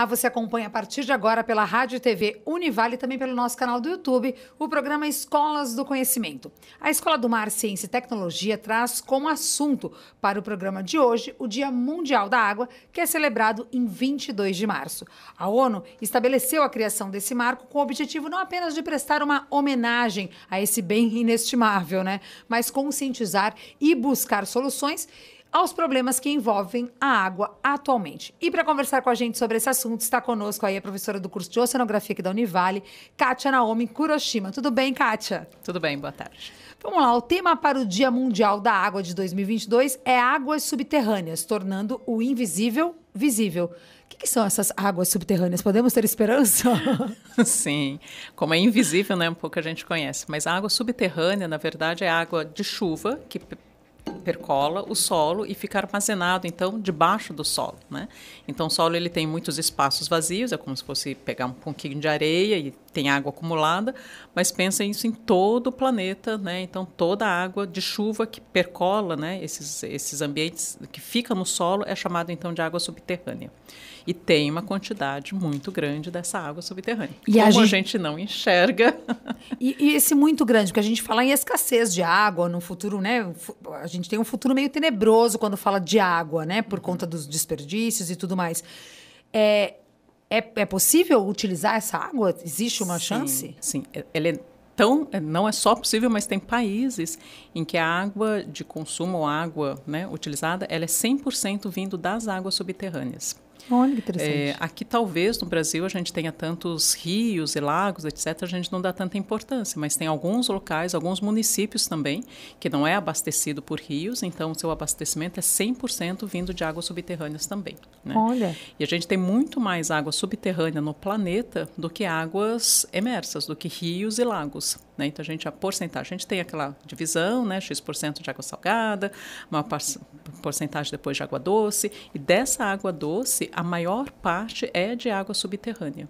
ar você acompanha a partir de agora pela Rádio TV Univale e também pelo nosso canal do YouTube, o programa Escolas do Conhecimento. A Escola do Mar, Ciência e Tecnologia traz como assunto para o programa de hoje o Dia Mundial da Água, que é celebrado em 22 de março. A ONU estabeleceu a criação desse marco com o objetivo não apenas de prestar uma homenagem a esse bem inestimável, né, mas conscientizar e buscar soluções aos problemas que envolvem a água atualmente. E para conversar com a gente sobre esse assunto, está conosco aí a professora do curso de Oceanografia aqui da Univale, Kátia Naomi Kuroshima. Tudo bem, Kátia? Tudo bem, boa tarde. Vamos lá, o tema para o Dia Mundial da Água de 2022 é águas subterrâneas, tornando o invisível visível. O que, são essas águas subterrâneas? Podemos ter esperança? Sim, como é invisível, né? Um pouco a gente conhece. Mas a água subterrânea, na verdade, é água de chuva que percola o solo e fica armazenado então debaixo do solo, né? Então o solo ele tem muitos espaços vazios, é como se fosse pegar um pouquinho de areia e tem água acumulada, mas pensa isso em todo o planeta, né? Então toda a água de chuva que percola, né? Esses esses ambientes que fica no solo é chamado então de água subterrânea. E tem uma quantidade muito grande dessa água subterrânea. E como a gente, a gente não enxerga. E, e, esse muito grande, porque a gente fala em escassez de água no futuro, né? A gente tem um futuro meio tenebroso quando fala de água, né? Por uhum. conta dos desperdícios e tudo mais. É, é, é possível utilizar essa água? Existe uma sim, chance? Sim, é, ela é tão, é, não é só possível, mas tem países em que a água de consumo, ou água né, utilizada, ela é 100% vindo das águas subterrâneas. Olha que interessante. É, aqui, talvez, no Brasil, a gente tenha tantos rios e lagos, etc., a gente não dá tanta importância, mas tem alguns locais, alguns municípios também, que não é abastecido por rios, então o seu abastecimento é 100% vindo de águas subterrâneas também. Né? Olha. E a gente tem muito mais água subterrânea no planeta do que águas emersas, do que rios e lagos. Né? Então, a gente, a porcentagem, a gente tem aquela divisão, né? X% de água salgada, uma porcentagem depois de água doce, e dessa água doce, a maior parte é de água subterrânea.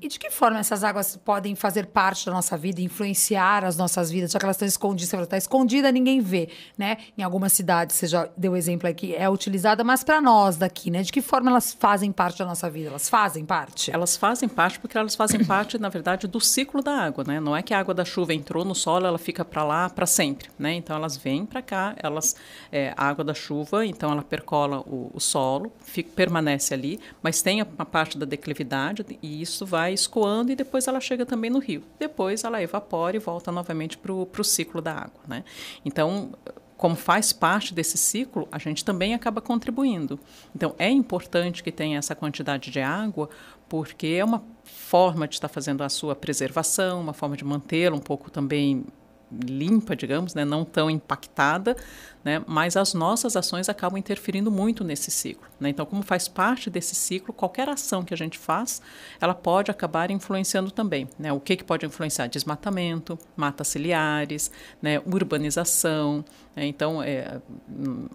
E de que forma essas águas podem fazer parte da nossa vida, influenciar as nossas vidas, já que elas estão escondidas, ela está escondida, ninguém vê, né? Em algumas cidades, você já deu exemplo aqui, é utilizada, mas para nós daqui, né? De que forma elas fazem parte da nossa vida? Elas fazem parte? Elas fazem parte porque elas fazem parte, na verdade, do ciclo da água, né? Não é que a água da chuva entrou no solo, ela fica para lá para sempre, né? Então elas vêm para cá, elas é, a água da chuva, então ela percola o, o solo, fica, permanece ali, mas tem a, a parte da declividade e isso isso vai escoando e depois ela chega também no rio. Depois ela evapora e volta novamente para o ciclo da água. Né? Então, como faz parte desse ciclo, a gente também acaba contribuindo. Então, é importante que tenha essa quantidade de água, porque é uma forma de estar tá fazendo a sua preservação, uma forma de mantê-la um pouco também limpa, digamos, né, não tão impactada, né, mas as nossas ações acabam interferindo muito nesse ciclo. Né? Então, como faz parte desse ciclo, qualquer ação que a gente faz, ela pode acabar influenciando também. Né? O que, que pode influenciar? Desmatamento, matas ciliares, né, urbanização. Né. Então, é, hum,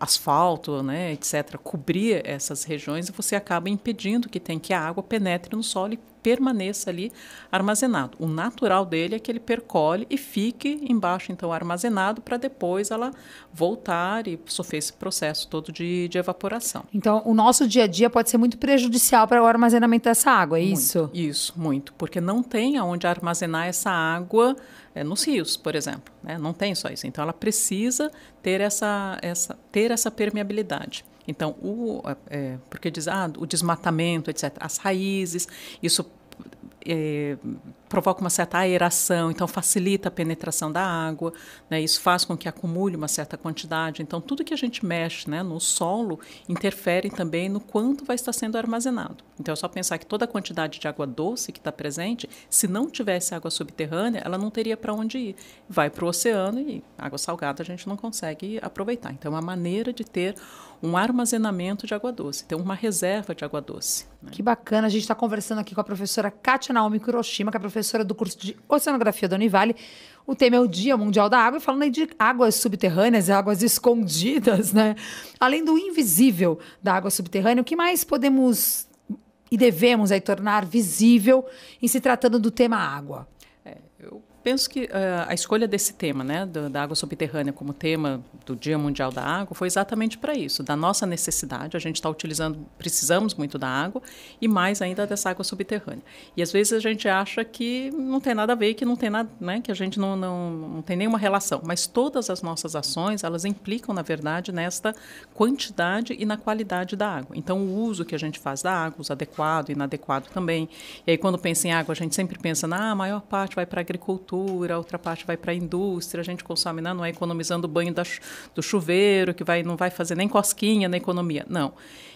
asfalto, né, etc., cobrir essas regiões, e você acaba impedindo que, tem, que a água penetre no solo e permaneça ali armazenado. O natural dele é que ele percole e fique embaixo, então, armazenado, para depois ela voltar e sofrer esse processo todo de, de, evaporação. Então, o nosso dia a dia pode ser muito prejudicial para o armazenamento dessa água, é muito, isso? Isso, muito, porque não tem aonde armazenar essa água é, nos rios, por exemplo. Né? Não tem só isso. Então, ela precisa ter essa, essa, ter essa permeabilidade. Então, o, é, é, porque diz ah, o desmatamento, etc., as raízes, isso é, provoca uma certa aeração, então facilita a penetração da água, né? isso faz com que acumule uma certa quantidade. Então, tudo que a gente mexe né, no solo interfere também no quanto vai estar sendo armazenado. Então, é só pensar que toda a quantidade de água doce que está presente, se não tivesse água subterrânea, ela não teria para onde ir. Vai para o oceano e água salgada a gente não consegue aproveitar. Então, é uma maneira de ter um armazenamento de água doce, ter uma reserva de água doce. Né? Que bacana, a gente está conversando aqui com a professora Katia Naomi Kuroshima, que é professora professora do curso de Oceanografia da Univale. O tema é o Dia Mundial da Água, falando aí de águas subterrâneas, águas escondidas, né? Além do invisível da água subterrânea, o que mais podemos e devemos aí tornar visível em se tratando do tema água? É, eu penso que uh, a escolha desse tema, né, do, da água subterrânea como tema do Dia Mundial da Água, foi exatamente para isso, da nossa necessidade. A gente está utilizando, precisamos muito da água e mais ainda dessa água subterrânea. E às vezes a gente acha que não tem nada a ver, que não tem nada, né, que a gente não, não, não tem nenhuma relação. Mas todas as nossas ações, elas implicam, na verdade, nesta quantidade e na qualidade da água. Então, o uso que a gente faz da água, os adequado e inadequado também. E aí, quando pensa em água, a gente sempre pensa na ah, maior parte vai para a agricultura agricultura, outra parte vai para a indústria, a gente consome, não, né, não é economizando o banho da, do chuveiro, que vai, não vai fazer nem cosquinha na economia. Não.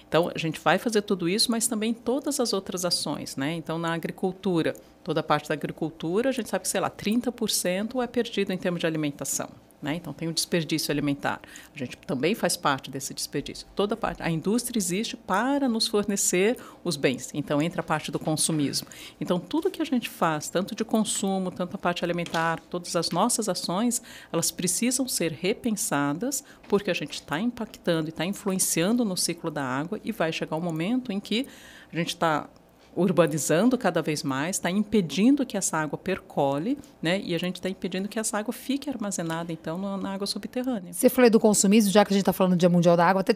Então, a gente vai fazer tudo isso, mas também todas as outras ações. Né? Então, na agricultura, toda a parte da agricultura, a gente sabe que, sei lá, 30% é perdido em termos de alimentação. Né? Então, tem o desperdício alimentar. A gente também faz parte desse desperdício. Toda parte. A indústria existe para nos fornecer os bens. Então, entra a parte do consumismo. Então, tudo que a gente faz, tanto de consumo, tanto a parte alimentar, todas as nossas ações, elas precisam ser repensadas, porque a gente está impactando e está influenciando no ciclo da água e vai chegar um momento em que a gente está urbanizando cada vez mais, está impedindo que essa água percole, né? E a gente está impedindo que essa água fique armazenada, então, na água subterrânea. Você falou do consumismo, já que a gente está falando do Dia Mundial da Água, até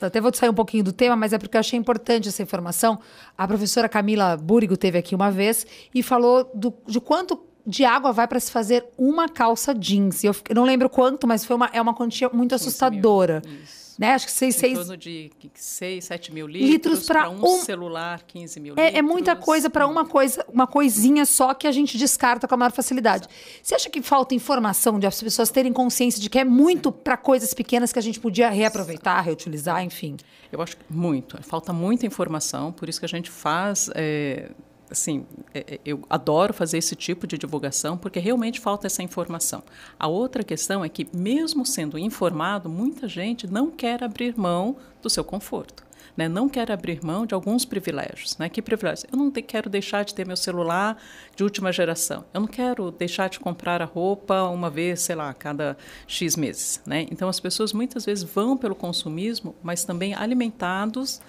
até vou sair um pouquinho do tema, mas é porque eu achei importante essa informação. A professora Camila Burigo teve aqui uma vez e falou do, de quanto de água vai para se fazer uma calça jeans. Eu, eu, não lembro quanto, mas foi uma, é uma quantia muito assustadora. Isso né? Acho que seis, em seis... torno de 6, 7 mil litros, litros para um, um, celular, 15 mil é, litros. É muita coisa para uma coisa, uma coisinha só que a gente descarta com a maior facilidade. Você acha que falta informação de as pessoas terem consciência de que é muito para coisas pequenas que a gente podia reaproveitar, reutilizar, enfim? Eu acho que muito. Falta muita informação, por isso que a gente faz é, assim, é, é, eu adoro fazer esse tipo de divulgação porque realmente falta essa informação. A outra questão é que, mesmo sendo informado, muita gente não quer abrir mão do seu conforto. Né? Não quer abrir mão de alguns privilégios. Né? Que privilégios? Eu não te, quero deixar de ter meu celular de última geração. Eu não quero deixar de comprar a roupa uma vez, sei lá, a cada X meses. Né? Então, as pessoas muitas vezes vão pelo consumismo, mas também alimentados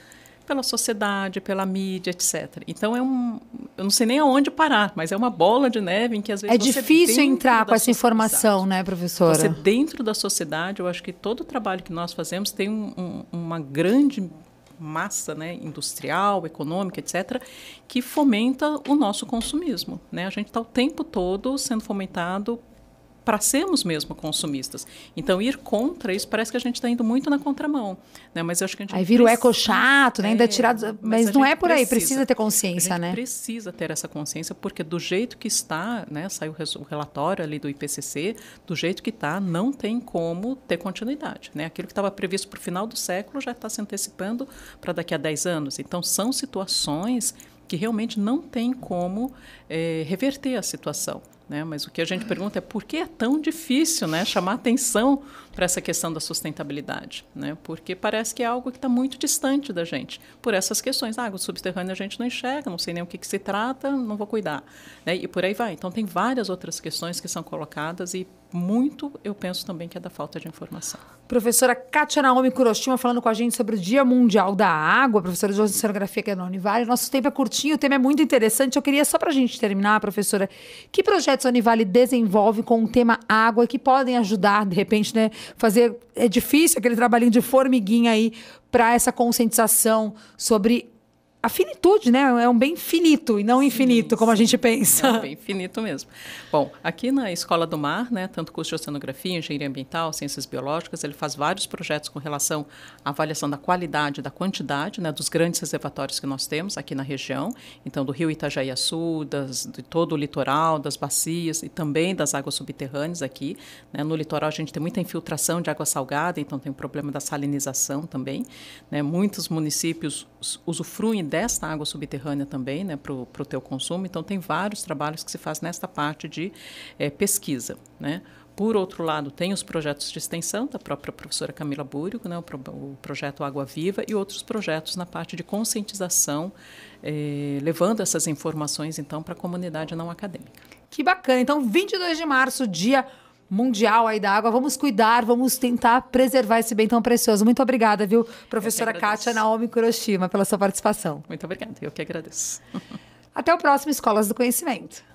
pela sociedade, pela mídia, etc. Então é um, eu não sei nem aonde parar, mas é uma bola de neve em que às vezes é difícil entrar com essa informação, né, professora? Você dentro da sociedade, eu acho que todo o trabalho que nós fazemos tem um, um, uma grande massa né, industrial, econômica, etc., que fomenta o nosso consumismo. Né? A gente está o tempo todo sendo fomentado para sermos mesmo consumistas. Então, ir contra isso parece que a gente está indo muito na contramão. Né? Mas eu acho que a gente. Aí vira precisa... o eco chato, né? Ainda é, tirado. Mas, mas não é por precisa, aí, precisa ter consciência, né? Precisa ter essa consciência, porque do jeito que está, né? Saiu o relatório ali do IPCC, do jeito que está, não tem como ter continuidade. Né? Aquilo que estava previsto para o final do século já está se antecipando para daqui a 10 anos. Então, são situações que realmente não tem como é, reverter a situação. Né? Mas o que a gente pergunta é por que é tão difícil né, chamar atenção para essa questão da sustentabilidade? Né? Porque parece que é algo que está muito distante da gente, por essas questões. Ah, água subterrânea a gente não enxerga, não sei nem o que, que se trata, não vou cuidar. Né? E por aí vai. Então, tem várias outras questões que são colocadas e muito, eu penso também que é da falta de informação. Professora Kátia Naomi Kuroshima falando com a gente sobre o Dia Mundial da Água, professora de Oceanografia aqui na é Univale. Nosso tempo é curtinho, o tema é muito interessante. Eu queria, só para a gente terminar, professora, que projetos a Univale desenvolve com o tema água que podem ajudar, de repente, né, fazer... É difícil aquele trabalhinho de formiguinha aí para essa conscientização sobre a finitude, né? É um bem finito e não infinito, como sim. a gente pensa. É um bem finito mesmo. Bom, aqui na Escola do Mar, né, tanto curso de oceanografia, engenharia ambiental, ciências biológicas, ele faz vários projetos com relação à avaliação da qualidade, da quantidade, né, dos grandes reservatórios que nós temos aqui na região, então do rio Itajaí-Açu, de todo o litoral, das bacias e também das águas subterrâneas aqui. Né? No litoral a gente tem muita infiltração de água salgada, então tem o problema da salinização também. Né? Muitos municípios usufruem desta água subterrânea também né, para o teu consumo. Então, tem vários trabalhos que se faz nesta parte de é, pesquisa. Né? Por outro lado, tem os projetos de extensão da própria professora Camila Búrico, né, o, pro, o, projeto Água Viva, e outros projetos na parte de conscientização, eh, levando essas informações, então, para a comunidade não acadêmica. Que bacana! Então, 22 de março, dia mundial aí da água. Vamos cuidar, vamos tentar preservar esse bem tão precioso. Muito obrigada, viu, professora Kátia Naomi Kuroshima, pela sua participação. Muito obrigada, eu que agradeço. Até o próximo Escolas do Conhecimento.